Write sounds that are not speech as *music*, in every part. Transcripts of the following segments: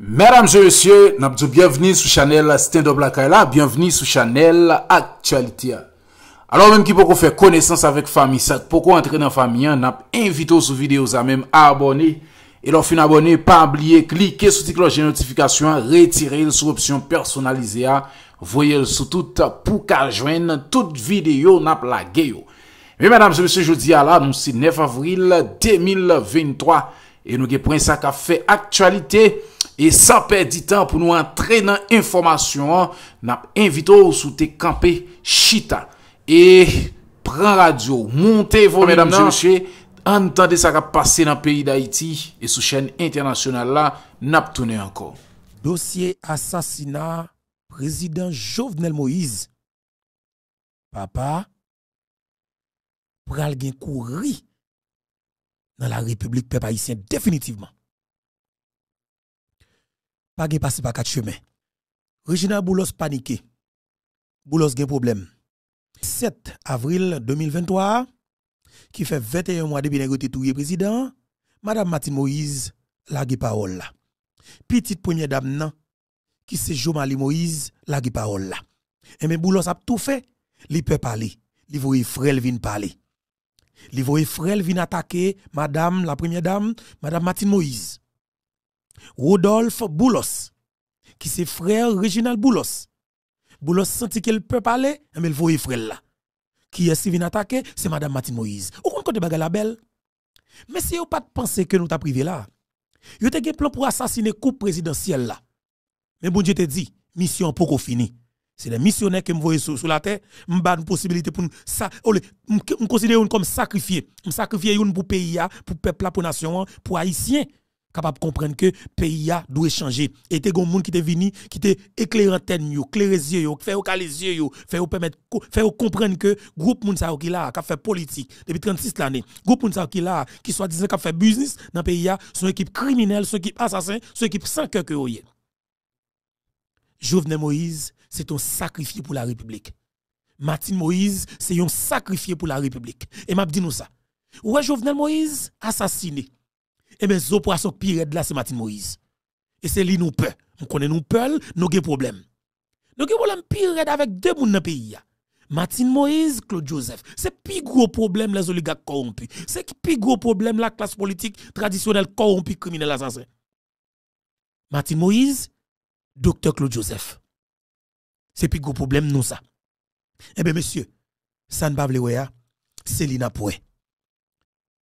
Mèdames et messieurs, bienvenue sur chanel Stand Up La Kaila, bienvenue sur chanel Actualité. Alors même qu'il faut qu'on fait connaissance avec famille, c'est qu'il faut qu'on entraîne en famille, on invite tous les vidéos à même abonner. Et lorsque vous abonnez, n'oubliez pas de cliquer sur la cloche de notification, retirer l'insruption personnalisée, voyez surtout pour qu'elle joigne toutes les vidéos qui sont là. Mèdames et messieurs, je vous dis à la, nous c'est 9 avril 2023 et nous reprenons ça qu'a fait Actualité. E sa perdi tan pou nou an tre nan informasyon an, nap invito ou sou te kampe chita. E pran radyo, monte vo mèdam chè mèche, an tante sa ka pase nan peyi d'Haïti, e sou chèn international la, nap tounè an kon. Dosye asasina, prezident Jovenel Moïse. Papa, pral gen kouri nan la Republik Pep Haïtien, definitivman. pas passer par quatre chemins. Reginald Boulos paniqué. Boulos a problème. 7 avril 2023, qui fait 21 mois depuis négocier tout président, Madame Martine Moïse la parole Petite première dame qui qui c'est Jomali Moïse la parole eh Et ben, mais Boulos a tout fait, il peut parler, il voit frère vin parler. Il voit frère vin attaquer madame la première dame, madame Martine Moïse. Rodolphe Boulos, qui c'est frère Reginald Boulos. Boulos sentit qu'il peut parler, mais il voyait frère là. Qui est-ce attaquer C'est Madame Martine Moïse. Ou qu'on côté bagarre la belle Mais si vous pas de penser que nous t'a privé là, vous avez un plan pour assassiner coup présidentiel là. Mais bon Dieu te dit, mission pour fini. C'est les missionnaires qui me voient sur, la terre, me une possibilité pour ça oh, me considérer comme sacrifié, me sacrifier pour pays pour peuple pour nation, pour haïtien capable de comprendre que le pays doit changer. Et des gens qui sont venus, qui sont éclairant l'antenne, éclairés les yeux, fait les yeux, fait permettre, fait comprendre que groupe moun sa qui là, qui fait politique depuis 36 l'année, groupe moun sa qui là, qui soit disant qui fait business dans le pays, sont équipe criminelle, sont équipe assassin, sont équipe sans cœur que vous Jovenel Moïse, c'est un sacrifié pour la République. Martin Moïse, c'est un sacrifié pour la République. Et m'a dit nous ça. Ouais, Jovenel Moïse, assassiné. Eh bien, zo poisson pire de là, c'est Martin Moïse. Et c'est lui nous peur. On connaît nous peur, nous avons problème. Nous avons problème pire avec deux personnes dans le pays. Martin Moïse, Claude Joseph. C'est plus gros problème les oligarques corrompus. C'est plus gros problème la classe politique traditionnelle corrompue, criminelle, assassin. Martin Moïse, docteur Claude Joseph. C'est plus gros problème, nous, ça. Eh bien, monsieur, San faire, Céline Apoué.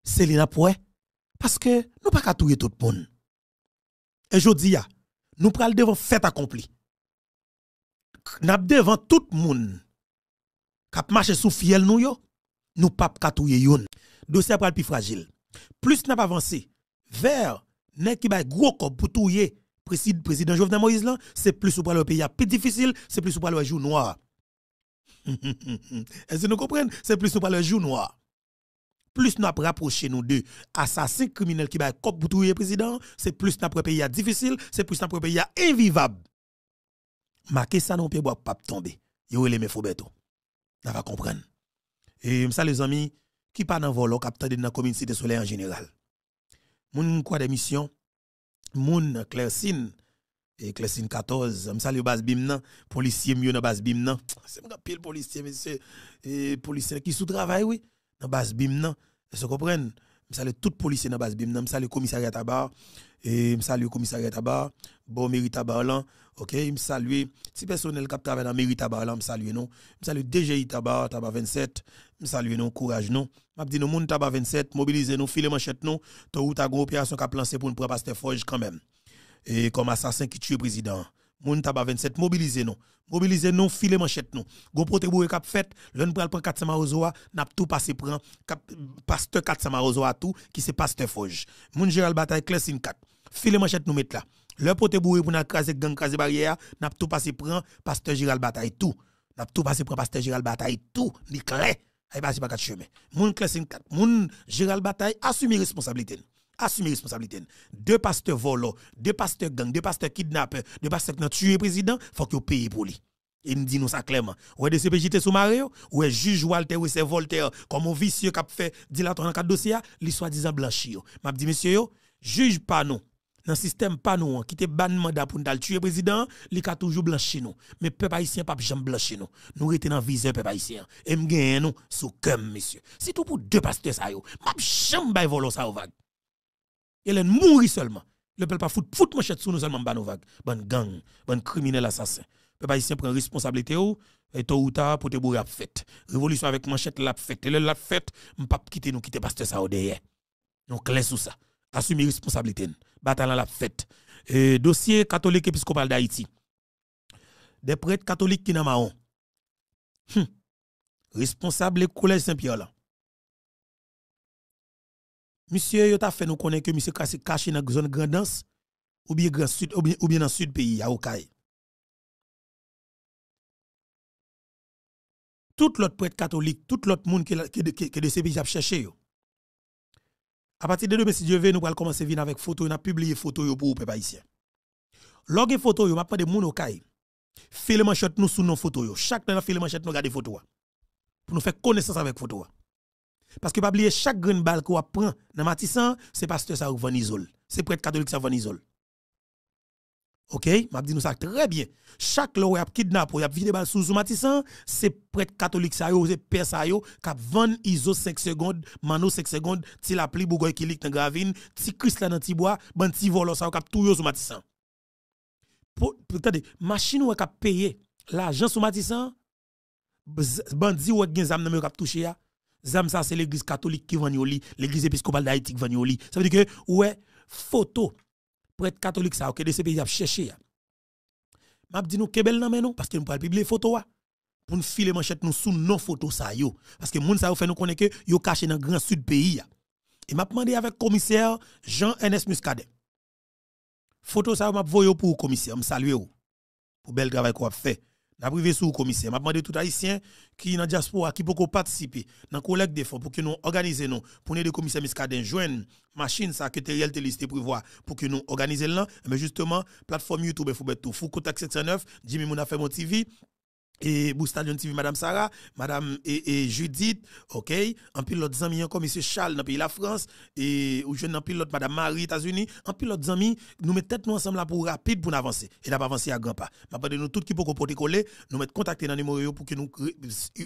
Céline Apoué parce que nous pas qu'à tout le monde. Et je dis, nous parlons devant fait accompli. Nous devant tout le monde. Kap marche sous fiel nous yo, nous pas qu'à tout yon. Dossier pral plus fragile. Plus n'a pas avancé vers ce qui bay gros corps pour touyer président président Jovenel Moïse là, c'est plus ou le pays plus difficile, c'est plus ou le jour noir. *laughs* Est-ce que nous comprenons? C'est plus ou le jour noir plus nous rapprochons nous deux assassins criminels qui va cop pour le président, c'est plus notre pays difficile, c'est plus notre pays invivable. Marquez ça non pied pas tomber. Yo les mes faubeto. On va comprendre. Et ça les amis qui parle dans volo cap dans la communauté de soleil en général. Moun quoi des missions moun Claircine et Claircine 14, me salue base bim policiers, policier mieux dans base bim C'est mon pile policier monsieur et policier qui sous travail oui dans base bim nan se comprennent me salue tout police dans base bim nan me salue commissariat tabar et me salue commissariat tabar bon mérite tabar là OK me salue si personnel qui travaille dans mérite tabar là me salue non me salue DGI tabar tabar 27 me salue non courage non m'a dit nous monde tabar 27 mobilisez nous filez manchette non to ou ta gros opération qui a lancé pour nous prendre pasteur Forge quand même et comme assassin qui tue président moun tabac 27 mobilisez nous mobilisez nous filez manchette nous gon boue cap fait l'on pral prend 400 marozoa n'a tout passé prend pasteur 400 marozoa tout qui c'est pasteur Foge moun Gérald Bataille Clesin 4 filez manchette nous met là le protébouré pour n'a krasé gang krasé barrière n'a tout passé prend pasteur Gérald Bataille tout n'a tout passé prend pasteur Gérald Bataille tout ni clair ay pas si pas quatre chemins. Moun Clesin 4, moun Gérald Bataille assume responsabilité assumer responsabilité. Deux pasteurs volants, deux pasteurs gangs, deux pasteurs kidnappés, deux pasteurs qui ont tué le président, il faut qu'ils payent pour lui. dit nous ça clairement. Ou est CPJT sous Mario, ou est juge Walter, ou c'est Voltaire, comme un vicieux qui a fait dilatoire dans quatre dossiers, les soit disant blanchi. M'a dit, monsieur, juge pas nous. Dans le système pas nous, hein. qui te ban mandat pour nous tuer le président, il a toujours blanchi nous. Mais peuple haïtien, pas jamais blanchi nous. Nous restons dans le viseur, peuple haïtien. Et nous nous sous comme monsieur. C'est tout pour deux pasteurs, ça yo. M'a jamais voler ça au Hélène mourit seulement. Le peuple pas foutre. fout manchette sous nous seulement ban Ban gang, ban criminel assassin. Le peuple haïtien prend responsabilité oh. et tôt ou pour te bourrer à fête. Révolution avec manchette la fête. Et le la fête, pas quitter nous, quitter pasteur ça au derrière. Donc, laisse sous ça. Assumer responsabilité. Bataille la fête. dossier catholique épiscopal d'Haïti. Des prêtres catholiques qui n'ont pas. Hum. Responsable collège Saint-Pierre là. Monsieur, yo t'a fait nous connaître que monsieur caché caché dans zone grande ou bien sud ou bien ou bien dans sud pays à Okaï. Tout l'autre prêtre catholique, tout l'autre monde qui que de ces pays a cherché À partir de demain si Dieu veut nous allons commencer venir avec photo, on a publié photo yo pour peuple haïtien. Logue photo yo m'a pas de monde Okaï. Filme manchette nous sous nos photos Chaque dans filme manchette nous garder photos pour nous faire connaissance avec photos. Parce que pas oublier chaque grain balle qu'on prend dans Matissan, c'est pasteur ça Van Isol. C'est prêtre catholique ça Van Isol. OK, m'a dit nous ça très bien. Chaque loi a kidnappé, y a vidé balle sous Matissan, c'est prêtre catholique ça yo, c'est père ça yo qui Van Iso 5 secondes, Mano 5 secondes, ti la pli bougoy qui lik dans gravine, ti Christ là dans ti bois, ban ti volo ça cap tout yo sous Matissan. Attendez, machine ou cap payer l'argent sous Matissan, bandi ou gen zam nan me touché toucher ça, c'est l'église catholique qui va vend l'église épiscopale d'Haïti qui vend Ça veut dire que, ouais, photo, prêtre catholique, ça, ok, de ces pays, a cherché. M'a dit nous, Kebel nan men parce que nous pas publier photo, pour nous filer manchette nous sous nos photos, ça, yo. Parce que moun ça, fait nous connaître que, yo caché dans le grand sud pays, Et m'a demandé avec commissaire jean Ns Muscadet. Photo ça, m'a voyé pour commissaire, m'a salué, pour bel travail qu'on a fait la privé sous commissaire m'a demandé tout haïtien qui dans diaspora qui peut participer dans collecte des fonds pour que nous organisions nous pour nous des commissaires miscadin joindre machine ça que Teriel te listé prévoir pour que nous organisions là mais justement plateforme YouTube faut tout Foucault 709 Jimmy Mouna fait mon TV et Boustadion TV, Madame Sarah, Madame et, e, Judith, ok, en pilote Zami, encore M. Charles, dans le pays la France, et ou jeune pilote Madame Marie, États-Unis, en pilote Zami, nous mettons tête nous ensemble là pour rapide pour avancer, et d'avancer avancé à grand pas. Nous de nous toutes qui pour porter nous mettre contactés dans les numéro pour que nous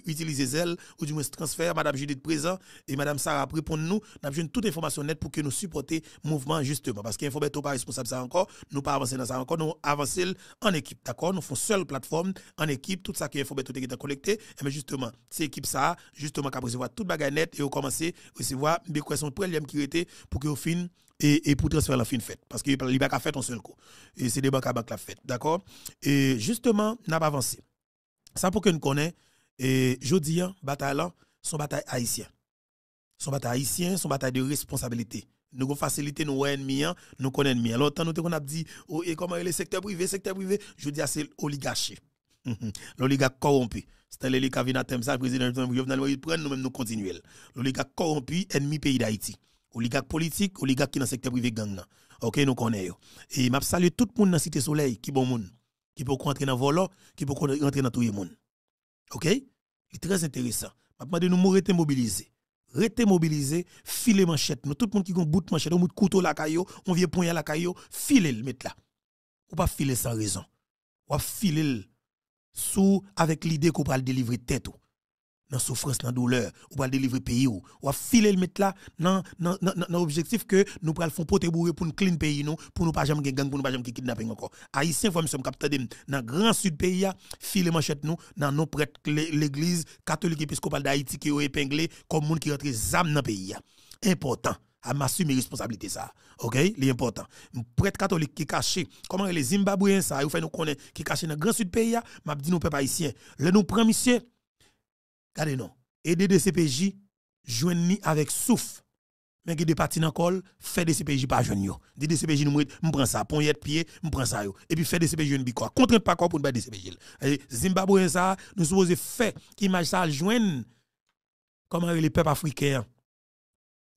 utilisions elle, ou du moins transfert, Madame Judith présent, et Madame Sarah répondre nous, nous avons toute information nette pour que nous supporter mouvement justement, parce qu'il mettre pas responsable ça encore, nous pas avancer dans ça encore, nous avancer en équipe, d'accord, nous faisons seule plateforme en équipe, tout ça ça que mettre ben, tout est collecté, mais eh ben, justement, c'est équipe ça, justement, qui a recevoir toute bagaille net et commencer commence à recevoir des questions qui étaient pour que au fin et, et pour transférer la fin fête. Parce que les banques fête, fait en seul coup. Et c'est des banques à banque la fête. D'accord? Et justement, n'a pas avancé. Ça pour que nous je et jeudi, hein, bataille là, son bataille haïtien. Son bataille haïtien, son bataille de responsabilité nous avons facilité nos ennemis, hein, nous connaissons ennemis. Alors, tant nous avons dit, oh, et comment est le secteur privé, secteur privé, je dis, c'est oligarchie. Mhm. L'oligarque corrompu. c'est qui vient à ça, président l'Union il prend nous-mêmes nous continuer. L'oligarque corrompu, ennemi pays d'Haïti. L'oligac politique, l'oligac qui est dans le secteur privé gang. Ok, nous connaissons. Et je salue tout le monde dans la Cité Soleil, qui bon monde, qui peut rentrer dans volant, qui peut rentrer dans tout le monde. Ok? C'est très intéressant. je de nous rester mobilisés. Rester mobilisés, filer manchette. Nous, tout le monde qui a un bout de manchette, un bout de couteau la caillou, on vient poigner la caillou, filer le mettre là. Ou pas filer sans raison. Ou filer sous avec l'idée qu'on va le délivrer tête oh. dans souffrance, dans douleur, ou va délivrer pays ou, oh. à filer le mettre là dans l'objectif que nous pral font pour nous clean pays nous, pour nous pas jamais gang, pour nous pas jamais kidnapping encore. Haïtien faut me capter dans grand sud pays filer manchette nous dans nos prêtres l'église catholique épiscopale d'Haïti qui ont épinglé comme monde qui rentre zame dans pays important à m'assumer responsabilité ça. OK, l'important. Prêtre catholique qui caché, comment les Zimbabwéens ça, ils fait nous connaît qui caché dans le grand sud pays, m'a dit nous peuple haïtien, le nous prend monsieur. Regardez non, aider de CPJ joignez avec souffle. Mais qui de parti dans col, fait des CPJ pas jeune yo. Dit des CPJ nous prenons ça, pon yet pied, m'prend ça Et puis fait des CPJ une bicor. Contre pas quoi pour nous des CPJ. Eh, Zimbabwe ça, nous supposons faire image ça joindre comment les peuples africains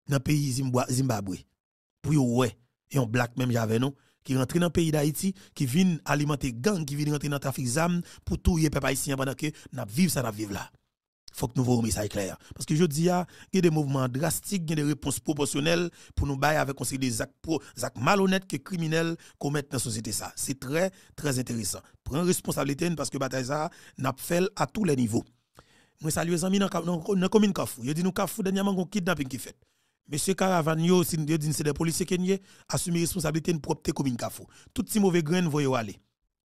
dans le pays Zimbabwe. Pour yon ouais, yon black même j'avais non qui rentre dans le pays d'Haïti, qui vient alimenter gang, qui vient rentrer dans le trafic zam pour tout les peuple haïtien pendant que nous vivons ça, nous vivons là. Faut que nous voyons ça clair. Parce que je dis, ah, il y a des mouvements drastiques, il y a des réponses proportionnelles pour nous bailler avec des actes, malhonnêtes que criminels commettent dans la société. ça. C'est très, très intéressant. Prends responsabilité parce que bataille ça, n'a fait à tous les niveaux. Moi, salue les amis dans la commune Kafou. Je dis, nous Kafou, dernièrement, un kidnapping qui fait. Monsieur Caravagno, si nous disons c'est des policiers qui assumer responsabilité de propreté commune Kafou. Tout ces mauvais graines voyons aller.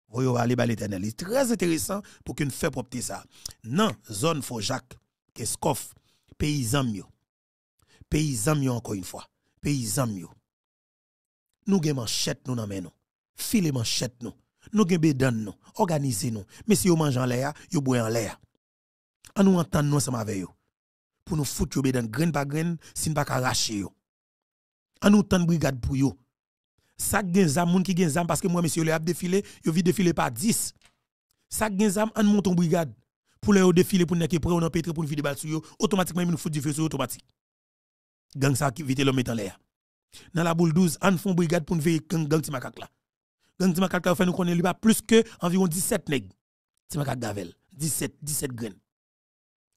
Voyons aller par l'éternel. C'est très intéressant pour qu'on fait propreté ça. Non, zone faut Jacques, Keskov, paysan mieux. Paysan mieux encore une fois. Paysan mieux. Nous avons manchette nous dans nous. File manchette nous. Nous avons bédan nous. Organisez nous. Mais si vous mangez en l'air, vous buvez en l'air. Nous entendons nous ensemble avec vous pour nous foutre dans grain par grain, si nous pas arracher. En nous tant brigade pour yo. Ça gen zam moun ki gen zam parce que moi monsieur le a défilé, yo vit défilé pas 10. Ça gen zam en monton brigade pour le défiler pour n'importe quoi, on empêtrer pour vider balle sur yo, automatiquement nous foutent du feu sur automatique. Gang ça qui vite l'homme en l'air. Dans la boule 12, on font brigade pour nous veiller gang gang ti là. Gang ti là fait nous connaît lui pas plus que environ 17 nèg. C'est gavel, 17 17 graines.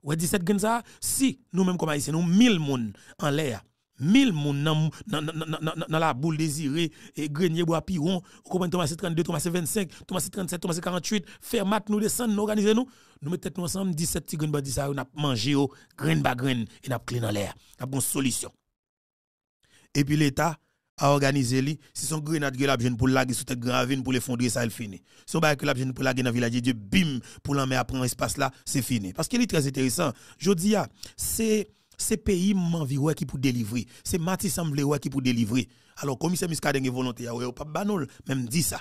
Ouais, 17 gren si nous-mêmes comme ici, nous 1000 moun en l'air, 1000 moun dans la boule désirée et grenier bois piron, comment Thomas 32, Thomas 25, Thomas 37, Thomas 48, faire mat nous descendre, nous organiser nous, nous mettons ensemble 17 petits grains badi ça, on a mangé au ba grain et n'a clé en l'air. A bonne solution. Et puis l'État à organiser lui si son grenade que la jeune pour l'agir sous tête gravine pour l'effondrer ça il fini son bail que la jeune pour la dans village Dieu bim pour l'en mettre prendre espace là c'est fini parce qu'il est très intéressant jodi a ah, c'est c'est pays m'enviroue qui pour délivrer c'est Matisse Ambléoua qui pour délivrer alors commissaire Muscade est volonté ya ou pas banol même dit ça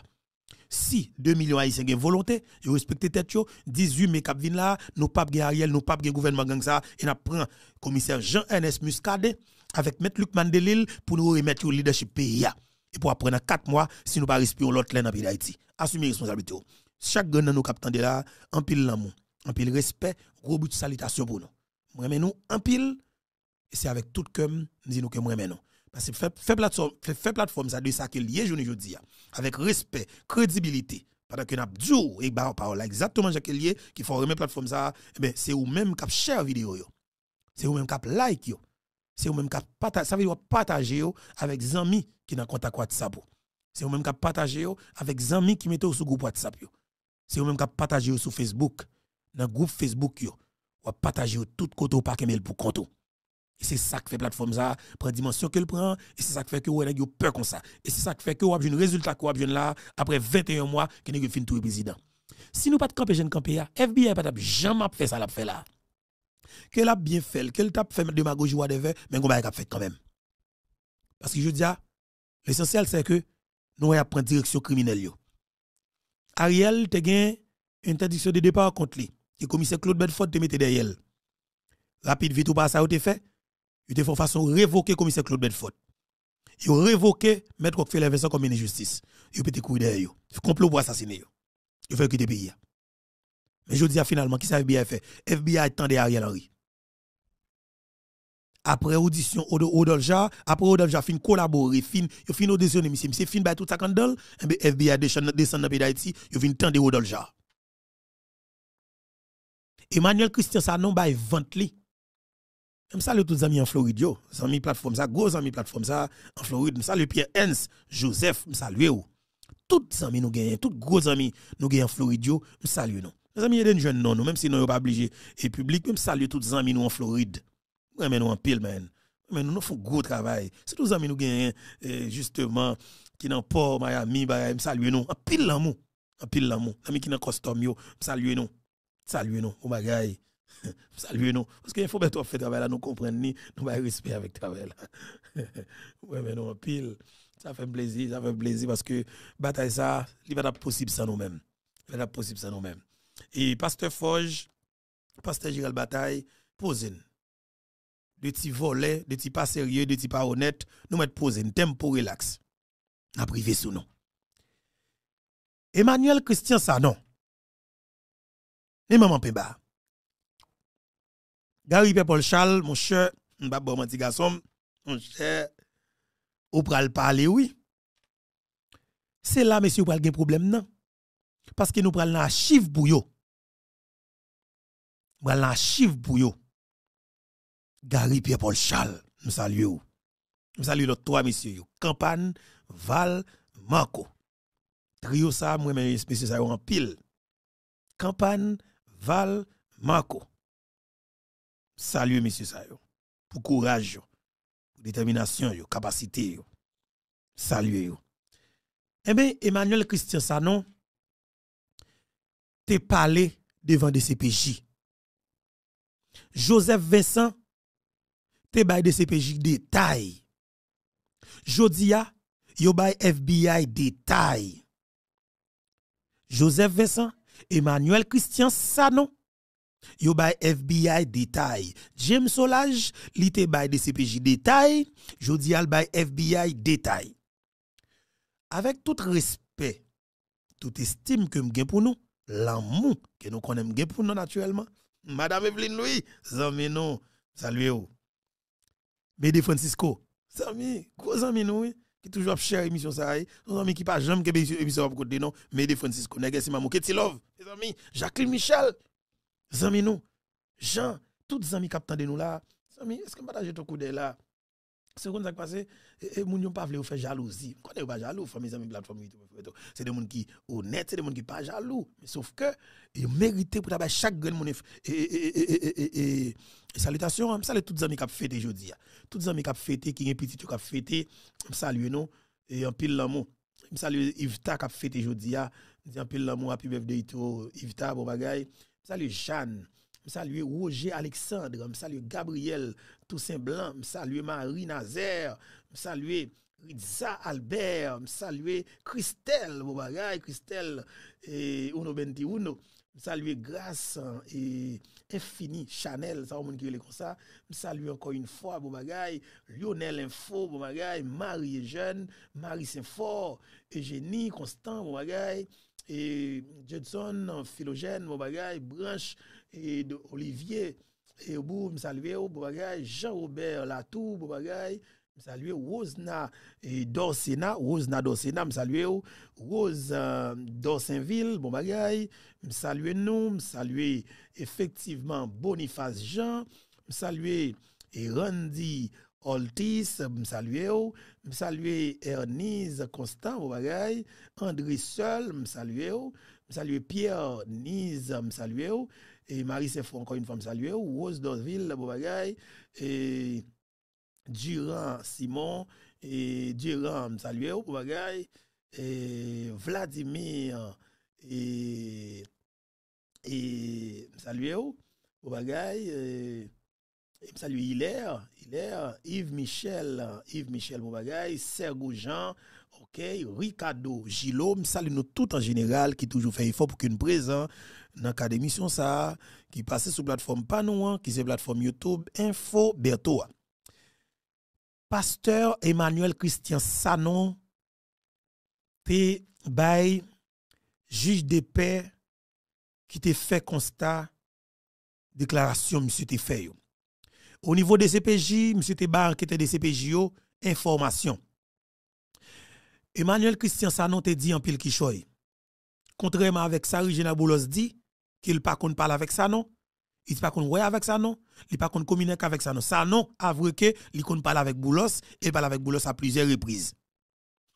si 2 millions haïtiens ont volonté, ils respectent tête 18 mai cap vin là, nous pas Ariel, nous pas gouvernement gang ça et n'a prend commissaire Jean-Ernest Muscade avec M. Luc Mandelil pour nous remettre au leadership pays. Et pour apprendre 4 mois, si nous ne pas respirons l'autre dans le pays d'Haïti. Assumez responsabilité. Oh. Chaque dans nos captant de là, en pile l'amour, en pile respect, gros bout de salutation pour nous. Moi, nous, en pile, et c'est avec tout comme nous disons que nous nous. Parce que fait plateforme, fait plateforme, ça de ça qu'il y a aujourd'hui, avec respect, crédibilité. Pendant que nous avons dit, oh, et bah, parole exactement y Lié, qui faut remettre plateforme ça, eh ben, c'est vous-même qui avez cher vidéo. C'est vous-même qui avez like. Yo c'est vous-même qui partagez, ça veut dire avec des amis qui sont en contact WhatsApp. C'est vous-même qui partagez avec des amis qui mettent sur groupe WhatsApp. C'est vous-même qui partagez sur Facebook, dans le groupe Facebook. Vous partagez tout côté au parc email pour compte. Et c'est ça qui fait plateforme ça, prend dimension qu'elle prend, et c'est ça qui fait que vous avez peur comme ça. Et c'est ça qui fait que vous avez un résultat que vous avez là, après 21 mois, que vous avez fini tout le président. Si nous pas de camper, jeune camper, FBI pas jamais fait ça, là, fait là qu'elle a bien fait, qu'elle tape fait gauche ou vers, mais on va fait quand même. Parce que je dis, l'essentiel c'est que nous allons prendre direction criminelle. tu Ariel te une interdiction de départ contre lui. Et commissaire Claude Bedford te mette derrière. Rapide, vite ou pas, ça a été fait. Il te fait façon révoquer commissaire Claude Bedford. Il révoqué maître les Vincent comme une justice. Il peut te courir derrière. Il complot pour assassiner. Il fait quitter le pays. Mais je dis finalement, qui ça FBI fait FBI attendait Ariel Henry. Après audition, Odolja, après Odolja fin collaborer, fin, yo fin auditionner, monsieur, M. fin bay tout ça candle, FBI descend dans le pays d'Haïti, yo fin tendre Odolja. Emmanuel Christian ça non bay vente li. Même ça, tous tous amis en Floride, yo. Amis plateforme, ça, gros amis plateforme, ça, en Floride. Je salue Pierre Hens, Joseph, salut salue, ou. Tous amis nous gagnent, tous gros amis nous gagnent en Floride, yo. nous. salue, mes amis, il y a des jeunes non, nous, même si nous sommes pas obligé Et public, même saluer tous les amis nous en Floride. Nous en pile, man. Mais nous, nous faisons gros travail. C'est tous les amis nous gagnent, hein, eh, justement, qui dans port, Miami, bah, saluer nous. En pile l'amour. En pile l'amour. Amis qui dans costume, yo, saluer nous. Saluer nous. Au bagaille. saluer nous. Parce qu'il faut que faire fassions travail là, nous comprenons, nous avons respect avec travail là. *laughs* ouais, mais nous, en pile. Ça fait plaisir, ça fait plaisir parce que bataille ça, il va être possible sans nous-mêmes. Il va être possible sans nous-mêmes. Et Pasteur Forge, Pasteur Gérald Bataille, posez De petits volets, de petits pas sérieux, de petits pas honnêtes, nous mettons posez un tempo relax. À privé sous nous. Emmanuel Christian Sanon. Et maman Peba. Gary Paul Charles, mon cher, mon bon petit garçon, mon cher, ou pral parler, oui. C'est là, monsieur, vous pral gen problème, non? parce que nous prenons l'archive pour bouillot, Nous prenons chiffre pour yo. Gary Pierre-Paul Charles, nous saluons. Nous saluons notre trois messieurs. Campagne, Val, Marco. Trio ça, moi mes messieurs, ça en pile. Campagne, Val, Marco. Salut, messieurs, ça Pour courage, détermination, capacité. Yo. Salut. Eh bien, Emmanuel Christian Sanon, te parlé devant des CPJ. Joseph Vincent te bail des CPJ détail. Jodia, yo bail FBI détail. Joseph Vincent, Emmanuel Christian Sanon, yo bail FBI détail. James Solage, li te des CPJ détail, Jodia al FBI détail. Avec tout respect, toute estime que m'gen pour nous, l'amour que nous connaissons pour nous naturellement. Madame Evelyne Louis, zami nous, saluez-vous. Bédé Francisco, zami, gros zami nous, qui toujours cher émission ça, nos amis qui pas jamais que émission pour côté non, Bédé Francisco, Negesi que Ketty Love, mes amis, Jacqueline Michel, zami nous, Jean, tous les amis qui nous là, zami, est-ce que vous partagez ton coup de là? Seconde, ça passé, et moun yon pa vle ou fait jalousie. Qu'on pa pas jaloux, mes amis plateforme C'est de moun ki honnête, c'est de moun ki pa jaloux. sauf que, yon mérite pour d'avoir chaque grain de et, e, e, e, e, e, e qui ont fêté aujourd'hui. Hein. Tous les amis qui Tout fêté, qui ont petit, qui ont fêté, je salue non, et en pile l'amour. Je salue Yvita qui a fêté aujourd'hui. Yon hein. en pile l'amour, happy birthday to Yvta, bon bagay. Je salut Jeanne saluer Roger Alexandre, salue Gabriel Toussaint Blanc, salue Marie Nazaire, saluer Riza Albert, saluer Christelle Christelle et eh, Uno Benti Uno, saluer et eh, Infini Chanel, ça on qui comme ça, encore une fois Bobagay, Lionel Info Bobagay, Marie et Jeune, Marie Saint-Fort, Eugénie Constant Bobagay, et eh, Judson Philogène Bobagay, Branche et Olivier et au saluer au bagay Jean-Robert Latour au salue saluer Rosna et Dorsena Rosna Dorsena saluer Rose Dorsenville Dorsainville bon bagay saluer nous saluer effectivement Boniface Jean saluer et Randy Oltis, m'salue, saluer Ernise Constant, bagaille, André Seul, m'salue, salue Pierre Nise, saluer et Marie Sefou, encore une femme saluée, ou Rose Dorville, Bobagay, et Durand Simon, et Durand vous et Vladimir, et, et vous Bobagay, et, et Hilaire, Hilaire, Yves Michel, Yves Michel Bobagay, Serge Jean, ok, Ricardo Gilom, salut nous tout en général qui toujours fait effort pour qu'une présent dans cas d'émission ça qui passait sur plateforme Panouan, hein, qui c'est plateforme YouTube Info Bertoa. Pasteur Emmanuel Christian Sanon te bail juge de paix qui te fait constat déclaration monsieur te Au niveau des CPJ, monsieur te qui enquête des CPJ information. Emmanuel Christian Sanon te dit en pile qui Contrairement avec ça, Regina Boulos dit, qu'il pas qu'on parle avec ça non il pas qu'on ouais avec ça non il pas qu'on communique avec ça non ça non avoué que il qu'on parle avec Boulos et parle avec Boulos à plusieurs reprises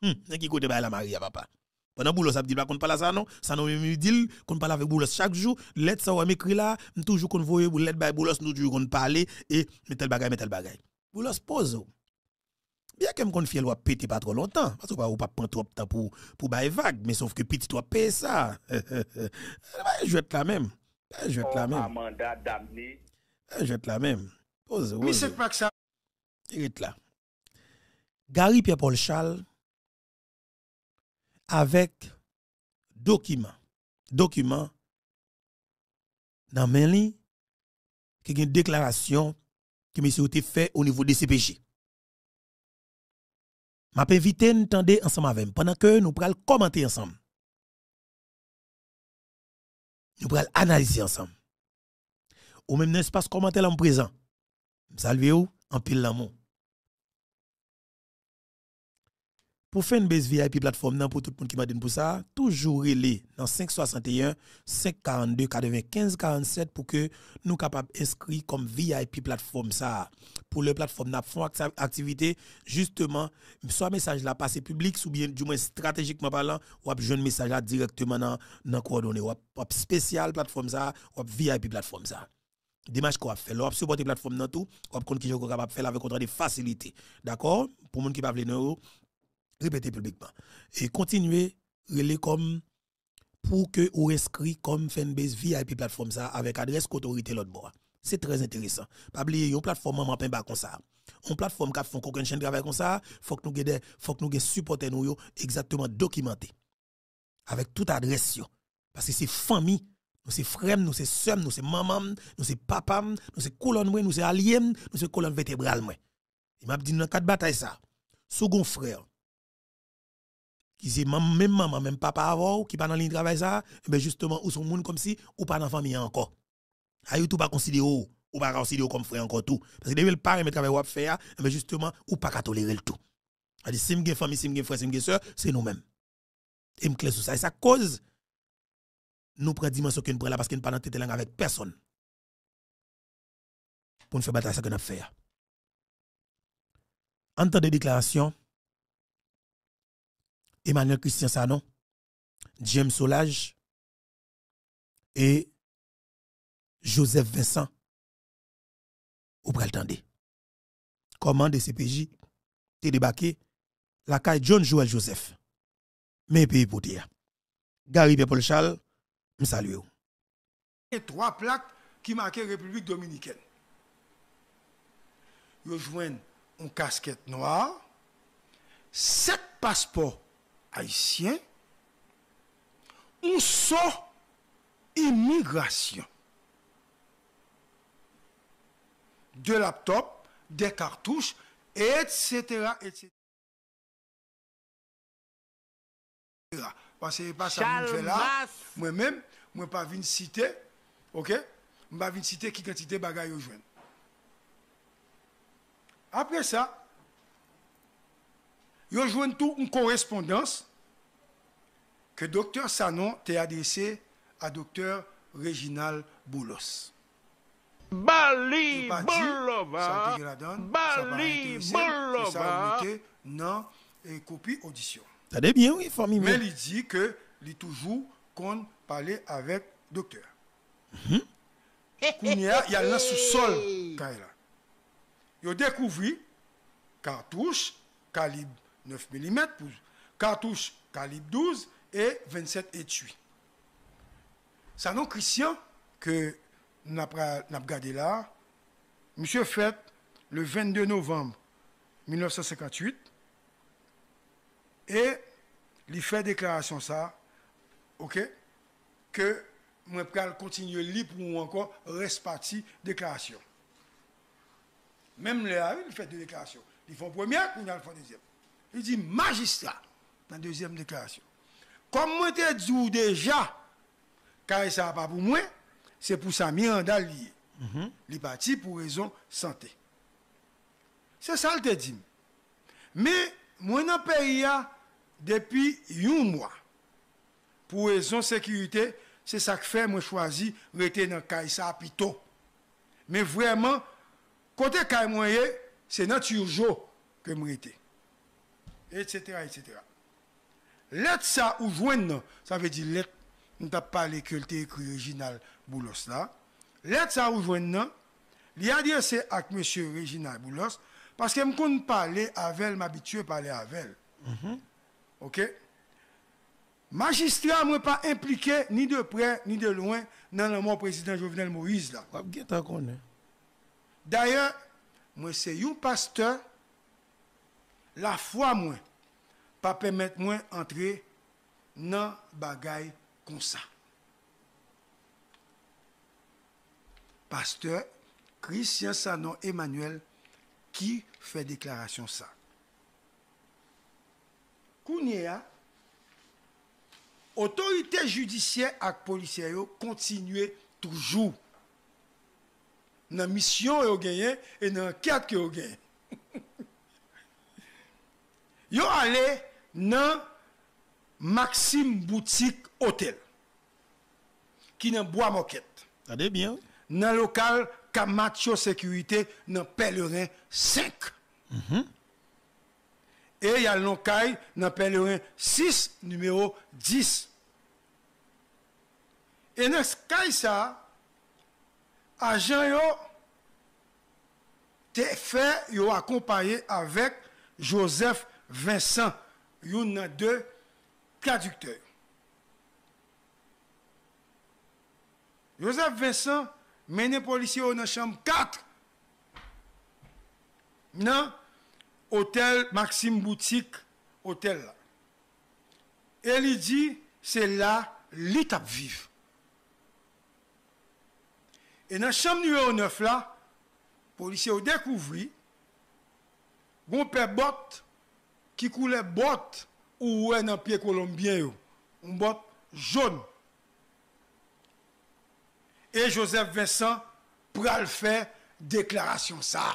hum c'est qui côté bah, la Maria papa pendant Boulos a dit pas qu'on parle ça non ça non même dit qu'on parle avec Boulos chaque jour lettre ça on m'écrit là toujours qu'on voit lettre by bah, Boulos nous toujours qu'on parler et bagage mettre le bagage. Boulos pose Bien que me confie pété pas trop longtemps, parce que ou pas prendre trop de temps pour pour vague, mais sauf que petit toi payer ça. *laughs* Je vais être la même. Je vais être la oh, même. Je vais être la même. Pose, Mais c'est pas que ça. Il là. Gary Pierre-Paul Charles avec document. Document dans main qui est une déclaration qui m'a été fait au niveau des CPJ m'a invité nous entendre ensemble avec pendant que nous allons commenter ensemble. Nous allons analyser ensemble. Ou même dans l'espace commenter en présent. Salut en pile l'amour. Pour faire une base VIP plateforme pour tout le monde qui m'a dit pour ça, toujours les dans 561 542 95 47 pour que nous capables inscrire comme VIP plateforme ça. Pour le plateforme n'a font activité justement soit message là passé public ou bien du moins stratégiquement parlant ou un message là directement dans dans coordonnées ou spécial plateforme ça ou VIP plateforme ça démarche qu'on va faire, on va supporter plateforme dans tout, on compte qui capable faire avec des de facilité. D'accord Pour les gens qui ne peuvent pas Répétez publiquement. Et continuez, relais comme pour que vous inscrit comme fanbase VIP plateforme ça avec adresse qu'autorité l'autre bois C'est très intéressant. Pas oublier, une plateforme en pas comme ça. Une plateforme qui font aucun chaîne de travail comme ça, faut que nous guider, faut que nous supporter nous exactement documenté. Avec toute adresse yo. Parce que c'est famille nous c'est frères, nous c'est sœur nous c'est maman, nous c'est papa, nous c'est colonne nous c'est alliés, nous c'est colonne vertébrale. Il m'a dit dans quatre batailles ça. Second frère, qui c'est même maman, même papa avant, ou qui pas dans ligne de travail ça, eh ben justement, ou son monde comme si, ou pas dans famille encore. Aïe, tout pas considéré, ou pas considéré comme frère encore tout. Parce que depuis le pari, mais travail ou à faire, mais justement, ou pas tolérer le tout. cest si famille, si frère, si soeur, c'est nous-mêmes. Et m'clé sous ça. ça cause, nous prenons dimension qu'une prend là parce que parle pas dans tête langue avec personne. Pour nous faire bataille ça que nous fait. Ah. En temps de déclaration, Emmanuel Christian Sanon, James Solage et Joseph Vincent au tande. Comment des CPJ te débarqué la caille John Joel Joseph. Mes pays pour dire. Gary Paul Charles, Et trois plaques qui marquaient République dominicaine. Je jouez une casquette noire, sept passeports haïtien, on sort immigration. De laptop, des cartouches, etc. Parce que pas ça suis fait là. Moi-même, moi pas venir citer, ok? Je pas venir citer qui quantité bagaille aujourd'hui. Après ça, Yo joignent tout une correspondance que docteur Sanon t'a adressé à docteur Reginald Boulos. Bali Bolova, Bali Bolova, non, et copie audition. Ça bien, oui, famille. Mais il dit que il toujours qu'on parler avec docteur. Mhm. Il y a un sous-sol, il a découvert cartouche calibre 9 mm pour cartouche calibre 12 et 27 étui. Ça non Christian que nous avons regardé là, monsieur fait le 22 novembre 1958 et il fait déclaration ça, ok, que moi pas continuer libre pour encore reste partie déclaration. Même là, il fait deux déclarations. Ils font première, a ils font deuxième. Je di magistral nan dezyen deklarasyon. Kom mwen te djou deja, ka y sa pa pou mwen, se pou sa mi yon dal liye. Li bati pou rezon sante. Se sal te dim. Me mwen an periya depi yon mwa. Pou rezon sekirite, se sak fe mwen chwazi rete nan ka y sa apito. Me vweman, kote ka mwen ye, se natu jo ke mwen rete. etc. etc. Lettre ça ou joindre, ça veut dire lettre, nous avons pas que écrit original Boulos là. Lettre ça ou joindre, il a dit c'est avec M. Reginald Boulos, parce que je ne parler avec elle, m'habitue à parler avec elle. Mm Ok? Magistrat ne pas impliqué ni de près ni de loin dans le président Jovenel Moïse là. D'ailleurs, moi c'est un pasteur La fwa mwen pa pemet mwen antre nan bagay konsa. Pasteur Christian Sanon Emmanuel ki fe deklarasyon sa. Kounye a, otorite judisyen ak polisyen yo kontinwe toujou. Nan misyon yo genyen e nan kate yo genyen. yo allé dans Maxime Boutique Hôtel, qui est dans Bois Moquette. C'est bien. Dans le local Camacho Sécurité, dans Pèlerin 5. Mhm. Et il y a le local dans Pèlerin 6, numéro 10. Et dans ce cas, là agent yo, fait yo accompagné avec Joseph Vincent, yon nan de kadykteur. Joseph Vincent mene polisye ou nan chanm 4 nan hotel Maxime Boutique, hotel la. El li di, se la lit ap viv. E nan chanm 9 ou 9 la, polisye ou dekouvri, goun pe botte qui coule botte ou un dans pied colombien une botte jaune et Joseph Vincent pral fait déclaration ça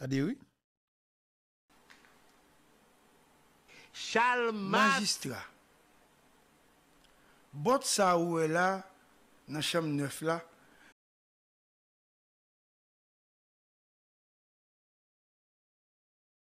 T'as dit oui? chalman... Majistra, bot sa ou e la, na chanm 9 la,